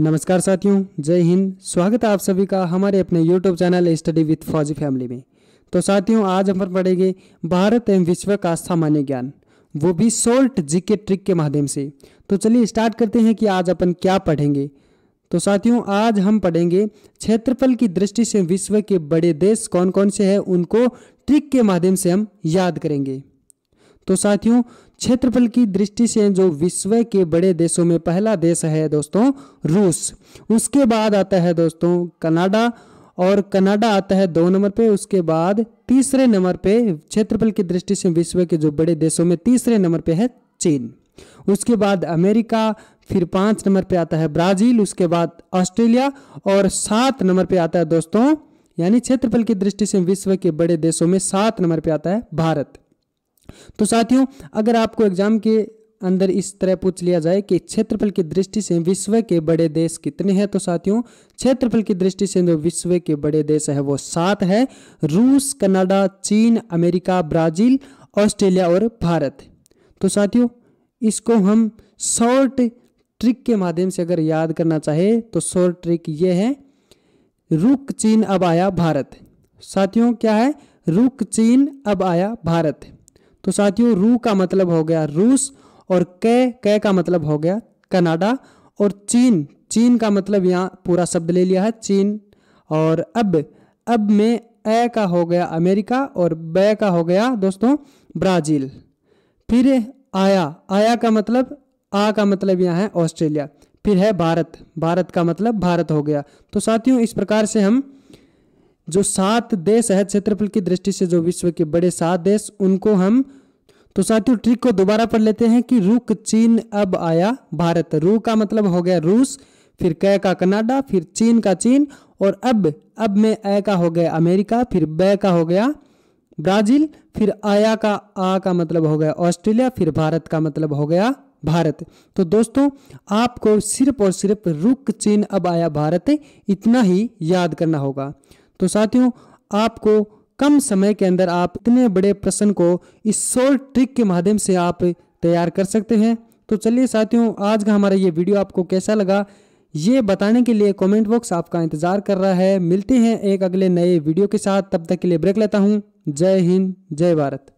नमस्कार साथियों जय हिंद स्वागत है आप सभी का हमारे अपने YouTube channel study with Fauji family में तो साथियों आज हम पर पढ़ेंगे भारत एवं विश्व का सामान्य ज्ञान वो भी सोल्ट जीके ट्रिक के माध्यम से तो चलिए स्टार्ट करते हैं कि आज अपन क्या पढ़ेंगे तो साथियों आज हम पढ़ेंगे क्षेत्रफल की दृष्टि से विश्व के बड़े देश कौन कौन से हैं उनको ट्रिक के माध्यम से हम याद करेंगे तो साथियों क्षेत्रफल की दृष्टि से जो विश्व के बड़े देशों में पहला देश है दोस्तों रूस उसके बाद आता है दोस्तों कनाडा और कनाडा आता है दो नंबर पे उसके बाद तीसरे नंबर पे क्षेत्रफल की दृष्टि से विश्व के जो बड़े देशों में तीसरे नंबर पे है चीन उसके बाद अमेरिका फिर पांच नंबर पे आता है ब्राज़ील उसके बाद ऑस्ट्रेलिया और सात नंबर पे आता है दोस्तों यानी क्षेत्रफल की दृष्टि से विश्व के बड़े देशों में सात नंबर पे आता है भारत तो साथियों अगर आपको एग्जाम के अंदर इस तरह पूछ लिया जाए कि क्षेत्रफल की दृष्टि से विश्व के बड़े देश कितने हैं तो साथियों क्षेत्रफल की दृष्टि से जो विश्व के बड़े देश है वो सात है रूस कनाडा चीन अमेरिका ब्राजील ऑस्ट्रेलिया और भारत तो साथियों इसको हम शॉर्ट ट्रिक के माध्यम से अगर याद करना चाहे तो शॉर्ट ट्रिक ये है रुक चीन अब आया भारत साथियों क्या है रुक चीन अब आया भारत तो साथियों रू का मतलब हो गया रूस और कै कै का मतलब हो गया कनाडा और चीन चीन का मतलब यहाँ पूरा शब्द ले लिया है चीन और अब अब में ए का हो गया अमेरिका और ब का हो गया दोस्तों ब्राज़ील फिर आया आया का मतलब आ का मतलब यहाँ है ऑस्ट्रेलिया फिर है भारत भारत का मतलब भारत हो गया तो साथियों इस प्रकार से हम जो सात देश है क्षेत्रफल की दृष्टि से जो विश्व के बड़े सात देश उनको हम तो साथियों ट्रिक को दोबारा पढ़ लेते हैं कि रुक चीन अब आया भारत रू का मतलब हो गया रूस फिर कै का कनाडा फिर चीन का चीन और अब अब में अ का हो गया अमेरिका फिर ब का हो गया ब्राजील फिर आया का आ का मतलब हो गया ऑस्ट्रेलिया फिर भारत का मतलब हो गया भारत तो दोस्तों आपको सिर्फ और सिर्फ रुक चीन अब आया भारत इतना ही याद करना होगा तो साथियों आपको कम समय के अंदर आप इतने बड़े प्रश्न को इस शॉर्ट ट्रिक के माध्यम से आप तैयार कर सकते हैं तो चलिए साथियों आज का हमारा ये वीडियो आपको कैसा लगा ये बताने के लिए कमेंट बॉक्स आपका इंतजार कर रहा है मिलते हैं एक अगले नए वीडियो के साथ तब तक के लिए ब्रेक लेता हूँ जय हिंद जय भारत